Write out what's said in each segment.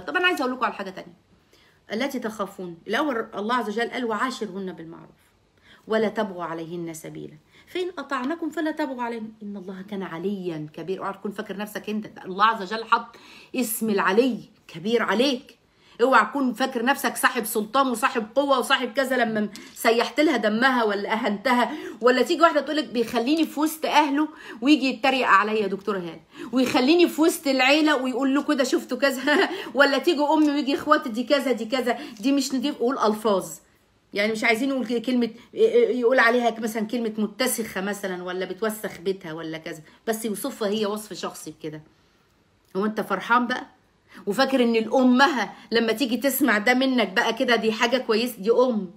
طب طبعا عايزه اقول لكم على حاجه ثانيه التي تخافون الاول الله عز وجل قال وعاشرهن بالمعروف ولا تبغوا عليهن سبيلا فإن أطعنكم فلا تبغوا عليهن إن الله كان عليا كبير اوعى تكون فاكر نفسك أنت الله عز وجل حط اسم العلي كبير عليك اوعى تكون فاكر نفسك صاحب سلطان وصاحب قوه وصاحب كذا لما سيحت لها دمها ولا اهنتها ولا تيجي واحده تقول لك بيخليني في وسط اهله ويجي يتريق عليا يا دكتوره هاله ويخليني في وسط العيله ويقول له كده شفتوا كذا ولا تيجي امي ويجي اخواتي دي كذا دي كذا دي مش نضيف قول الفاظ يعني مش عايزين نقول كلمه يقول عليها مثلا كلمه متسخه مثلا ولا بتوسخ بيتها ولا كذا بس يوصفها هي وصف شخصي كده هو انت فرحان بقى وفاكر ان الامها لما تيجي تسمع ده منك بقى كده دي حاجه كويسه دي ام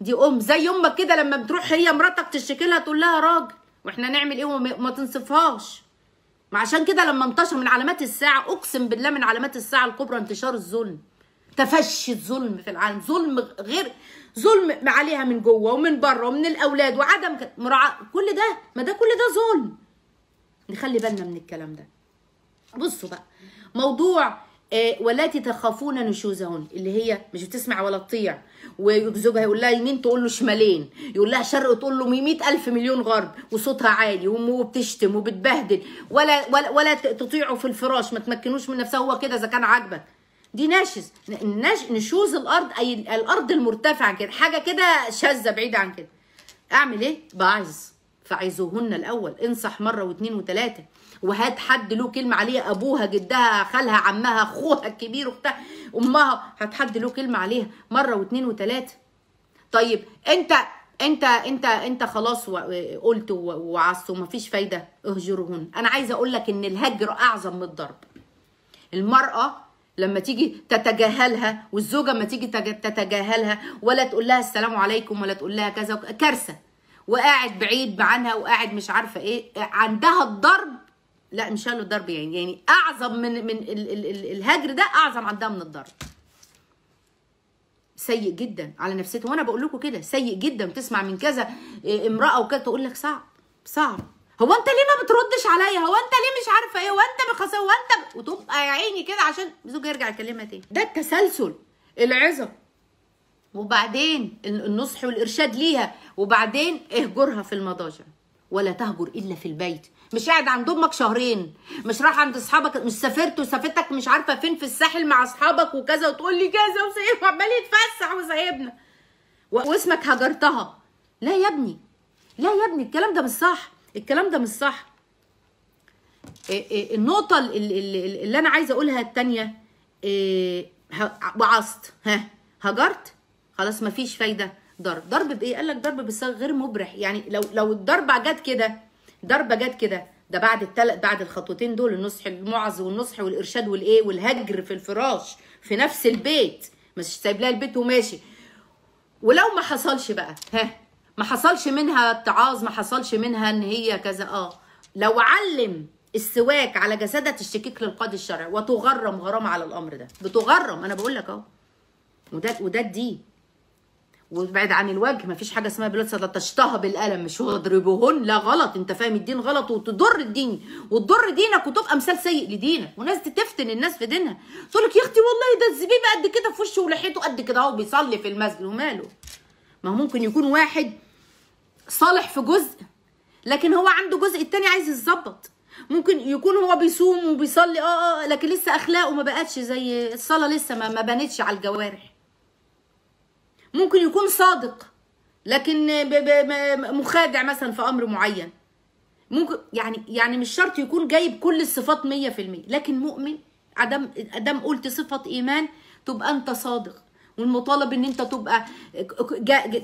دي ام زي امك كده لما بتروح هي مراتك تشتكي لها تقول لها راجل واحنا نعمل ايه وما تنصفهاش ما عشان كده لما انتشر من علامات الساعه اقسم بالله من علامات الساعه الكبرى انتشار الظلم تفشي الظلم في العالم ظلم غير ظلم عليها من جوه ومن بره ومن الاولاد وعدم مراعاه كل ده ما ده كل ده ظلم نخلي بالنا من الكلام ده بصوا بقى موضوع آه، والتي تخافون نشوزهن اللي هي مش بتسمع ولا تطيع وزوجها يقول لها يمين تقول له شمالين يقول لها شرق تقول له 100 الف مليون غرب وصوتها عالي وبتشتم وبتبهدل ولا ولا, ولا تطيعه في الفراش ما تمكنوش من نفسها هو كده اذا كان عاجبك دي ناشز نشوز الارض اي الارض المرتفعه كده حاجه كده شاذه بعيده عن كده اعمل ايه بعز فعزوهن الاول انصح مره واثنين وثلاثه وهات حد له كلمه عليها ابوها جدها خالها عمها اخوها الكبير اختها امها هات حد له كلمه عليها مره واثنين وثلاثه طيب انت انت انت انت خلاص قلت وعصت ومفيش فايده اهجرهن انا عايزه اقول لك ان الهجر اعظم من الضرب المراه لما تيجي تتجاهلها والزوجه لما تيجي تتجاهلها ولا تقول لها السلام عليكم ولا تقول لها كذا كارثه وقاعد بعيد عنها وقاعد مش عارفه ايه عندها الضرب لا مش قالوا الضرب يعني يعني اعظم من من ال ال ال الهجر ده اعظم عندها من الضرب سيء جدا على نفسيته وانا بقول لكم كده سيء جدا تسمع من كذا آه، امراه وكذا تقول لك صعب صعب هو انت ليه ما بتردش عليا هو انت ليه مش عارفه ايه هو انت بخس هو انت ب... وتبقى يا عيني كده عشان زوجها يرجع يكلمها تاني ده التسلسل العظم وبعدين النصح والارشاد ليها وبعدين اهجرها في المضاجع ولا تهجر الا في البيت مش قاعد عند امك شهرين مش راح عند اصحابك مش سافرت وسافرتك مش عارفه فين في الساحل مع اصحابك وكذا وتقول لي كذا وسايب عمال يتفسح وسايبنا واسمك هجرتها لا يا ابني لا يا ابني الكلام ده مش صح الكلام ده مش صح إيه، إيه، النقطه اللي انا عايزه اقولها الثانيه إيه، وعصت ها هجرت خلاص مفيش فايده ضرب ضرب بايه قال لك ضرب بصيغ غير مبرح يعني لو لو الضربه جت كده ضربه جت كده ده بعد الثلاث بعد الخطوتين دول النصح المعظ والنصح والارشاد والايه والهجر في الفراش في نفس البيت مش سايب لها البيت وماشي ولو ما حصلش بقى ها ما حصلش منها التعاظ ما حصلش منها ان هي كذا اه لو علم السواك على جسدها تشتكيك للقاضي الشرعي وتغرم غرامه على الامر ده بتغرم انا بقول لك اهو وده وده الدين وابعد عن الوجه مفيش حاجه اسمها بلاد لطشتها بالقلم مش واضربهن لا غلط انت فاهم الدين غلط وتضر الدين وتضر دينك وتبقى مثال سيء لدينك وناس تفتن الناس في دينها تقول لك يا اختي والله ده الزبيب قد كده في وشه ولحيته قد كده اهو بيصلي في المسجد وماله ما هو ممكن يكون واحد صالح في جزء لكن هو عنده جزء التاني عايز يتظبط ممكن يكون هو بيصوم وبيصلي اه اه, آه، لكن لسه اخلاقه ما بقتش زي الصلاه لسه ما بنتش على الجوارح ممكن يكون صادق لكن مخادع مثلا في امر معين ممكن يعني يعني مش شرط يكون جايب كل الصفات 100% لكن مؤمن عدم ادم قلت صفه ايمان تبقى انت صادق والمطالب ان انت تبقى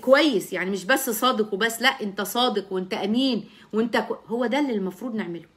كويس يعني مش بس صادق وبس لا انت صادق وانت امين وانت هو ده اللي المفروض نعمله